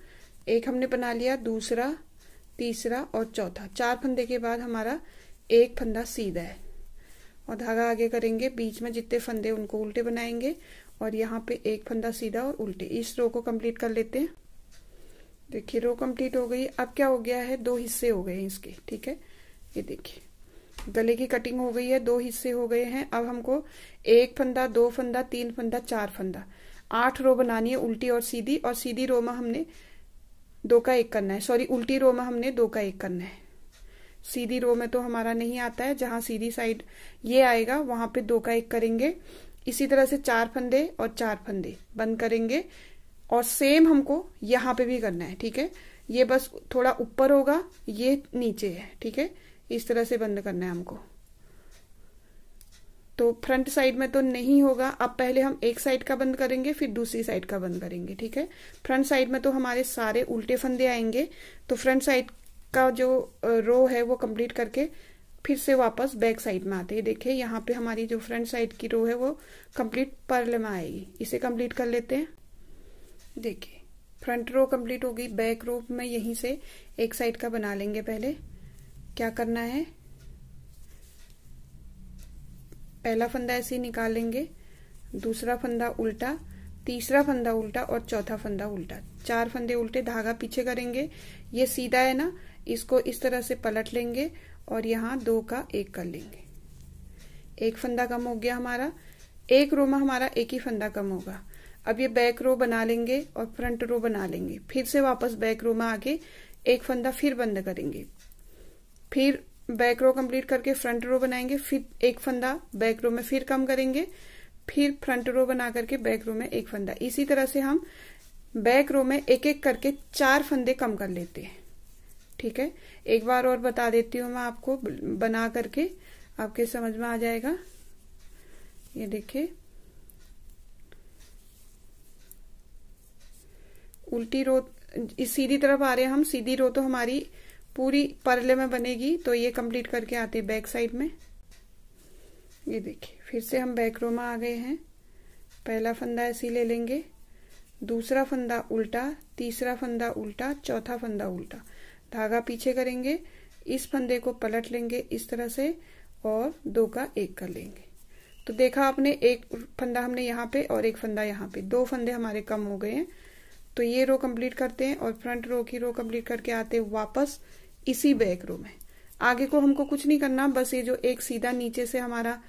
एक हमने बना लिया दूसरा तीसरा और चौथा चार फंदे के बाद हमारा एक फंदा सीधा है और धागा आगे करेंगे बीच में जितने फंदे उनको उल्टे बनाएंगे और यहाँ पे एक फंदा सीधा और उल्टे इस रो को कंप्लीट कर लेते हैं देखिए रो कंप्लीट हो गई अब क्या हो गया है दो हिस्से हो गए हैं इसके ठीक है ये देखिए गले की कटिंग हो गई है दो हिस्से हो गए हैं अब हमको एक फंदा दो फंदा तीन फंदा चार फंदा आठ रो बनानी है उल्टी और सीधी और सीधी रो में हमने दो का एक करना है सॉरी उल्टी रो में हमने दो का एक करना है सीधी रो में तो हमारा नहीं आता है जहां सीधी साइड ये आएगा वहां पे दो का एक करेंगे इसी तरह से चार फंदे और चार फंदे बंद करेंगे और सेम हमको यहां पे भी करना है ठीक है ये बस थोड़ा ऊपर होगा ये नीचे है ठीक है इस तरह से बंद करना है हमको तो फ्रंट साइड में तो नहीं होगा अब पहले हम एक साइड का बंद करेंगे फिर दूसरी साइड का बंद करेंगे ठीक है फ्रंट साइड में तो हमारे सारे उल्टे फंदे आएंगे तो फ्रंट साइड का जो रो है वो कंप्लीट करके फिर से वापस बैक साइड में आते हैं देखिए यहाँ पे हमारी जो फ्रंट साइड की रो है वो कंप्लीट पर्ल में आएगी इसे कंप्लीट कर लेते हैं देखिए फ्रंट रो कंप्लीट होगी बैक रो में यहीं से एक साइड का बना लेंगे पहले क्या करना है पहला फंदा ऐसे ही निकालेंगे दूसरा फंदा उल्टा तीसरा फंदा उल्टा और चौथा फंदा उल्टा चार फंदे उल्टे धागा पीछे करेंगे ये सीधा है ना इसको इस तरह से पलट लेंगे और यहाँ दो का एक कर लेंगे एक फंदा कम हो गया हमारा एक रो में हमारा एक ही फंदा कम होगा अब ये बैक रो बना लेंगे और फ्रंट रो बना लेंगे फिर से वापस बैक रो में आके एक फंदा फिर बंद करेंगे फिर बैक रो कंप्लीट करके फ्रंट रो बनाएंगे फिर एक फंदा बैक रो में फिर कम करेंगे फिर फ्रंट रो बना करके बैक रो में एक फंदा इसी तरह से हम बैक रो में एक एक करके चार फंदे कम कर लेते हैं ठीक है एक बार और बता देती हूँ मैं आपको बना करके आपके समझ में आ जाएगा ये देखिए उल्टी रो इस सीधी तरफ आ रहे हैं हम सीधी रो तो हमारी पूरी परले में बनेगी तो ये कंप्लीट करके आते हैं बैक साइड में ये देखिए फिर से हम बैक रो में आ गए हैं पहला फंदा ऐसे ले लेंगे दूसरा फंदा उल्टा तीसरा फंदा उल्टा चौथा फंदा उल्टा धागा पीछे करेंगे इस फंदे को पलट लेंगे इस तरह से और दो का एक कर लेंगे तो देखा आपने एक फंदा हमने यहाँ पे और एक फंदा यहाँ पे दो फंदे हमारे कम हो गए हैं तो ये रो कंप्लीट करते हैं और फ्रंट रो की रो कंप्लीट करके आते वापस इसी बैक रो में आगे को हमको कुछ नहीं करना बस ये जो एक सीधा नीचे से हमारा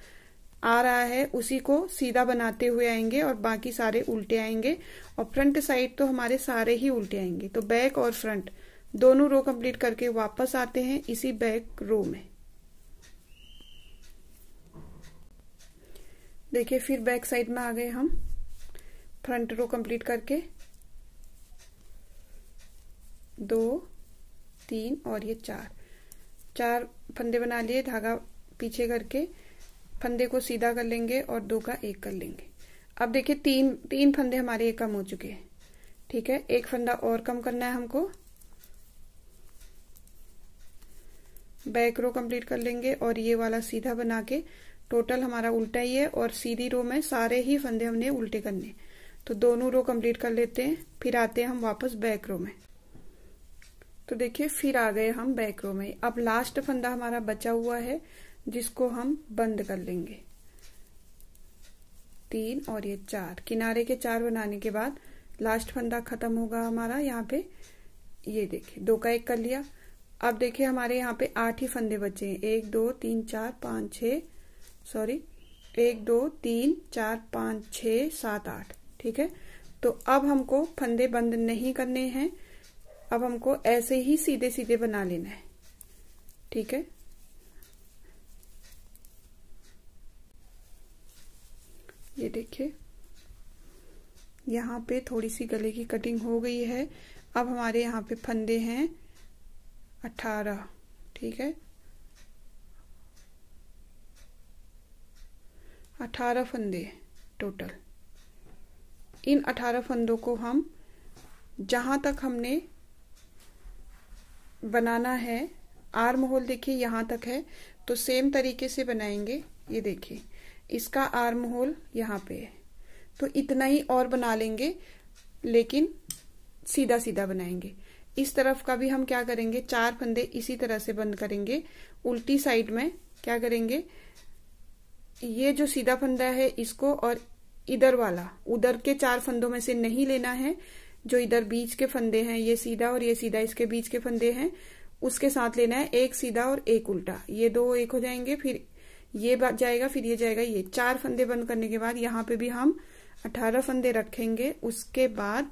आ रहा है उसी को सीधा बनाते हुए आएंगे और बाकी सारे उल्टे आएंगे और फ्रंट साइड तो हमारे सारे ही उल्टे आएंगे तो बैक और फ्रंट दोनों रो कंप्लीट करके वापस आते हैं इसी बैक रो में देखिए फिर बैक साइड में आ गए हम फ्रंट रो कंप्लीट करके दो तीन और ये चार चार फंदे बना लिए धागा पीछे करके फंदे को सीधा कर लेंगे और दो का एक कर लेंगे अब देखिए तीन तीन फंदे हमारे ये कम हो चुके हैं ठीक है एक फंदा और कम करना है हमको बैक रो कंप्लीट कर लेंगे और ये वाला सीधा बना के टोटल हमारा उल्टा ही है और सीधी रो में सारे ही फंदे हमने उल्टे करने तो दोनों रो कंप्लीट कर लेते हैं फिर आते हैं हम वापस बैक रो में तो देखिए फिर आ गए हम बैक रो में अब लास्ट फंदा हमारा बचा हुआ है जिसको हम बंद कर लेंगे तीन और ये चार किनारे के चार बनाने के बाद लास्ट फंदा खत्म होगा हमारा यहाँ पे ये देखिए दो का एक कर लिया अब देखिए हमारे यहाँ पे आठ ही फंदे बचे हैं एक दो तीन चार पाँच छ सॉरी एक दो तीन चार पाँच छ सात आठ ठीक है तो अब हमको फंदे बंद नहीं करने हैं अब हमको ऐसे ही सीधे सीधे बना लेना है ठीक है ये देखिए यहाँ पे थोड़ी सी गले की कटिंग हो गई है अब हमारे यहाँ पे फंदे हैं अठारह ठीक है अठारह फंदे टोटल इन अठारह फंदों को हम जहाँ तक हमने बनाना है आर्म होल देखिए यहाँ तक है तो सेम तरीके से बनाएंगे ये देखिए इसका आर्म होल यहाँ पे है तो इतना ही और बना लेंगे लेकिन सीधा सीधा बनाएंगे इस तरफ का भी हम क्या करेंगे चार फंदे इसी तरह से बंद करेंगे उल्टी साइड में क्या करेंगे ये जो सीधा फंदा है इसको और इधर वाला उधर के चार फंदों में से नहीं लेना है जो इधर बीच के फंदे हैं ये सीधा और ये सीधा इसके बीच के फंदे हैं उसके साथ लेना है एक सीधा और एक उल्टा ये दो एक हो जाएंगे फिर ये जाएगा फिर ये जाएगा ये चार फंदे बंद करने के बाद यहाँ पे भी हम अठारह फंदे रखेंगे उसके बाद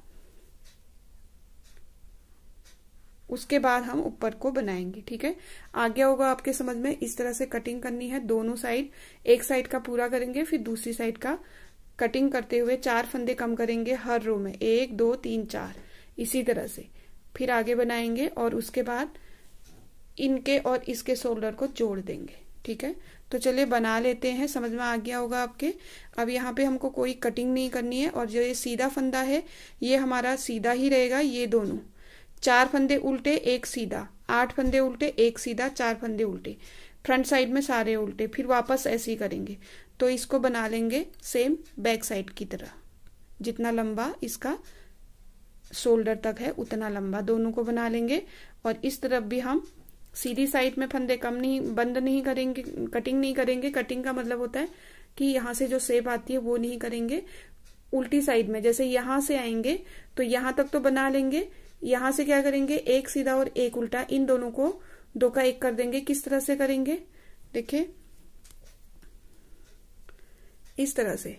उसके बाद हम ऊपर को बनाएंगे ठीक है आ गया होगा आपके समझ में इस तरह से कटिंग करनी है दोनों साइड एक साइड का पूरा करेंगे फिर दूसरी साइड का कटिंग करते हुए चार फंदे कम करेंगे हर रो में एक दो तीन चार इसी तरह से फिर आगे बनाएंगे और उसके बाद इनके और इसके शोल्डर को जोड़ देंगे ठीक है तो चलिए बना लेते हैं समझ में आ गया होगा आपके अब यहाँ पे हमको कोई कटिंग नहीं करनी है और जो ये सीधा फंदा है ये हमारा सीधा ही रहेगा ये दोनों चार फंदे उल्टे एक सीधा आठ फंदे उल्टे एक सीधा चार फंदे उल्टे फ्रंट साइड में सारे उल्टे फिर वापस ऐसे ही करेंगे तो इसको बना लेंगे सेम बैक साइड की तरह जितना लंबा इसका शोल्डर तक है उतना लंबा दोनों को बना लेंगे और इस तरफ भी हम सीधी साइड में फंदे कम नहीं बंद नहीं करेंगे कटिंग नहीं करेंगे कटिंग का मतलब होता है कि यहां से जो सेप आती है वो नहीं करेंगे उल्टी साइड में जैसे यहां से आएंगे तो यहां तक तो बना लेंगे यहां से क्या करेंगे एक सीधा और एक उल्टा इन दोनों को दो का एक कर देंगे किस तरह से करेंगे देखिये इस तरह से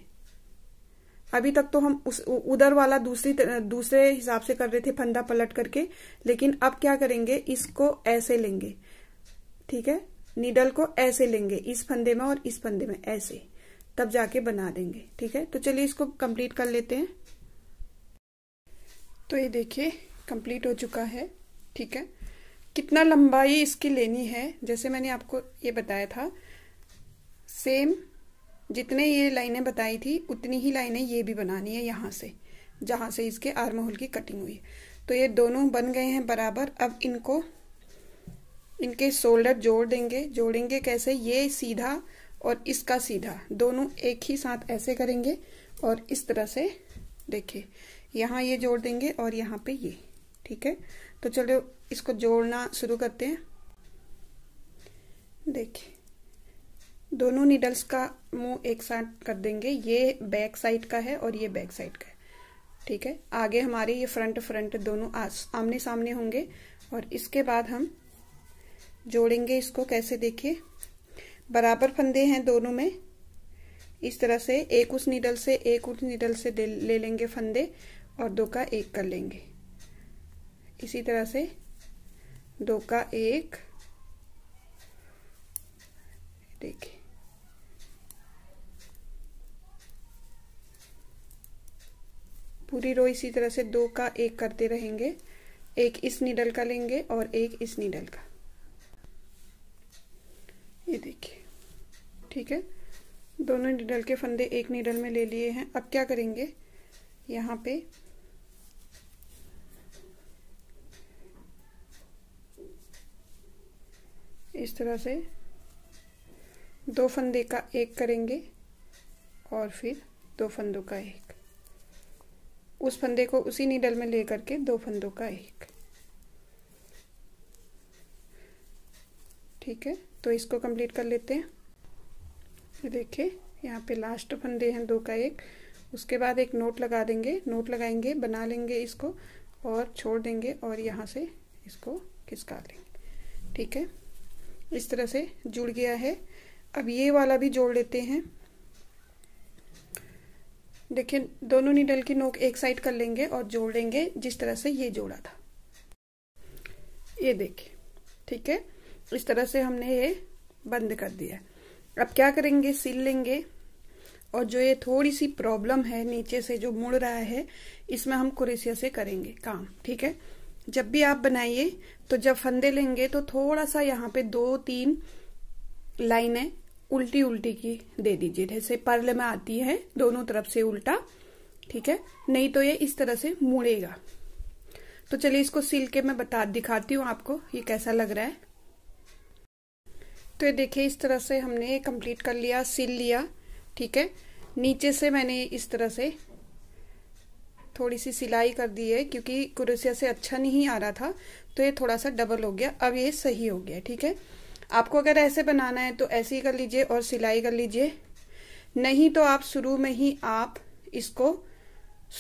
अभी तक तो हम उस उधर वाला दूसरी दूसरे हिसाब से कर रहे थे फंदा पलट करके लेकिन अब क्या करेंगे इसको ऐसे लेंगे ठीक है नीडल को ऐसे लेंगे इस फंदे में और इस फंदे में ऐसे तब जाके बना देंगे ठीक है तो चलिए इसको कंप्लीट कर लेते हैं तो ये देखिए कंप्लीट हो चुका है ठीक है कितना लंबाई इसकी लेनी है जैसे मैंने आपको ये बताया था सेम जितने ये लाइनें बताई थी उतनी ही लाइनें ये भी बनानी है यहाँ से जहाँ से इसके आर्म होल की कटिंग हुई तो ये दोनों बन गए हैं बराबर अब इनको इनके शोल्डर जोड़ देंगे जोड़ेंगे कैसे ये सीधा और इसका सीधा दोनों एक ही साथ ऐसे करेंगे और इस तरह से देखिए यहाँ ये जोड़ देंगे और यहाँ पे ये ठीक है तो चलो इसको जोड़ना शुरू करते हैं देखिए दोनों नीडल्स का मुंह एक साथ कर देंगे ये बैक साइड का है और ये बैक साइड का है ठीक है आगे हमारे ये फ्रंट फ्रंट दोनों आमने सामने होंगे और इसके बाद हम जोड़ेंगे इसको कैसे देखिए बराबर फंदे हैं दोनों में इस तरह से एक उस नीडल से एक उस नीडल से ले लेंगे फंदे और दो का एक कर लेंगे इसी तरह से दो का एक देखिए पूरी रो इसी तरह से दो का एक करते रहेंगे एक इस नीडल का लेंगे और एक इस नीडल का ये देखिए ठीक है दोनों नीडल के फंदे एक नीडल में ले लिए हैं अब क्या करेंगे यहाँ पे इस तरह से दो फंदे का एक करेंगे और फिर दो फंदों का एक उस फंदे को उसी नीडल में ले करके दो फंदों का एक ठीक है तो इसको कंप्लीट कर लेते हैं ये देखिए यहाँ पे लास्ट फंदे हैं दो का एक उसके बाद एक नोट लगा देंगे नोट लगाएंगे बना लेंगे इसको और छोड़ देंगे और यहाँ से इसको खिसका लेंगे ठीक है इस तरह से जुड़ गया है अब ये वाला भी जोड़ लेते हैं देखिए दोनों नीडल की नोक एक साइड कर लेंगे और जोड़ लेंगे जिस तरह से ये जोड़ा था ये देखिए ठीक है इस तरह से हमने ये बंद कर दिया अब क्या करेंगे सिल लेंगे और जो ये थोड़ी सी प्रॉब्लम है नीचे से जो मुड़ रहा है इसमें हम कुरेसिया से करेंगे काम ठीक है जब भी आप बनाइए तो जब फंदे लेंगे तो थोड़ा सा यहाँ पे दो तीन लाइनें उल्टी उल्टी की दे दीजिए जैसे पर्ल में आती है दोनों तरफ से उल्टा ठीक है नहीं तो ये इस तरह से मुड़ेगा तो चलिए इसको सिल के मैं बता दिखाती हूँ आपको ये कैसा लग रहा है तो ये देखिए इस तरह से हमने ये कंप्लीट कर लिया सिल लिया ठीक है नीचे से मैंने इस तरह से थोड़ी सी सिलाई कर दी है क्योंकि कुरसिया से अच्छा नहीं आ रहा था तो ये थोड़ा सा डबल हो गया अब ये सही हो गया ठीक है आपको अगर ऐसे बनाना है तो ऐसे ही कर लीजिए और सिलाई कर लीजिए नहीं तो आप शुरू में ही आप इसको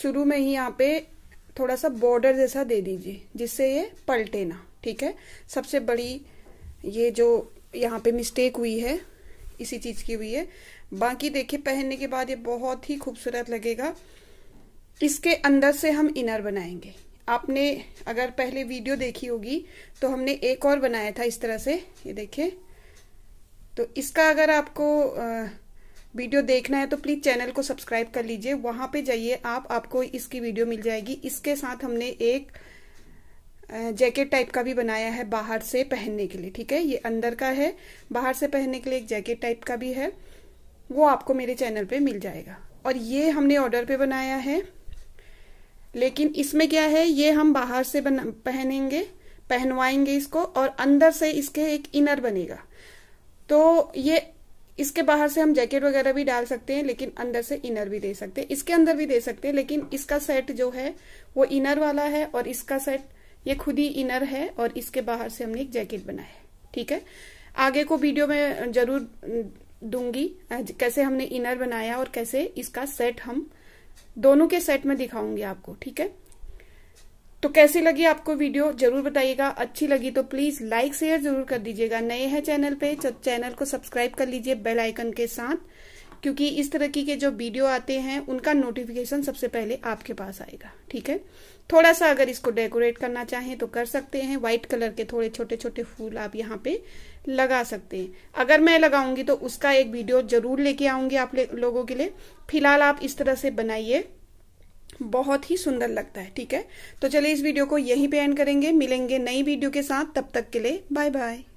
शुरू में ही यहाँ पे थोड़ा सा बॉर्डर जैसा दे दीजिए जिससे ये पलटे ना ठीक है सबसे बड़ी ये जो यहाँ पे मिस्टेक हुई है इसी चीज़ की हुई है बाकी देखिए पहनने के बाद ये बहुत ही खूबसूरत लगेगा इसके अंदर से हम इनर बनाएंगे आपने अगर पहले वीडियो देखी होगी तो हमने एक और बनाया था इस तरह से ये देखिए तो इसका अगर आपको वीडियो देखना है तो प्लीज़ चैनल को सब्सक्राइब कर लीजिए वहां पे जाइए आप आपको इसकी वीडियो मिल जाएगी इसके साथ हमने एक जैकेट टाइप का भी बनाया है बाहर से पहनने के लिए ठीक है ये अंदर का है बाहर से पहनने के लिए एक जैकेट टाइप का भी है वो आपको मेरे चैनल पे मिल जाएगा और ये हमने ऑर्डर पे बनाया है लेकिन इसमें क्या है ये हम बाहर से पहनेंगे पहनवाएंगे इसको और अंदर से इसके एक इनर बनेगा तो ये इसके बाहर से हम जैकेट वगैरह भी डाल सकते हैं लेकिन अंदर से इनर भी दे सकते हैं इसके अंदर भी दे सकते हैं लेकिन इसका सेट जो है वो इनर वाला है और इसका सेट ये खुद ही इनर है और इसके बाहर से हमने एक जैकेट बनाया है ठीक है आगे को वीडियो में जरूर दूंगी कैसे हमने इनर बनाया और कैसे इसका सेट हम दोनों के सेट में दिखाऊंगी आपको ठीक है तो कैसी लगी आपको वीडियो जरूर बताइएगा अच्छी लगी तो प्लीज लाइक शेयर जरूर कर दीजिएगा नए हैं चैनल पे चैनल तो को सब्सक्राइब कर लीजिए बेल आइकन के साथ क्योंकि इस तरह की के जो वीडियो आते हैं उनका नोटिफिकेशन सबसे पहले आपके पास आएगा ठीक है थोड़ा सा अगर इसको डेकोरेट करना चाहें तो कर सकते हैं व्हाइट कलर के थोड़े छोटे छोटे फूल आप यहाँ पे लगा सकते हैं अगर मैं लगाऊंगी तो उसका एक वीडियो जरूर लेके आऊंगी आप लोगों के लिए फिलहाल आप इस तरह से बनाइए बहुत ही सुंदर लगता है ठीक है तो चलिए इस वीडियो को यहीं पे एंड करेंगे मिलेंगे नई वीडियो के साथ तब तक के लिए बाय बाय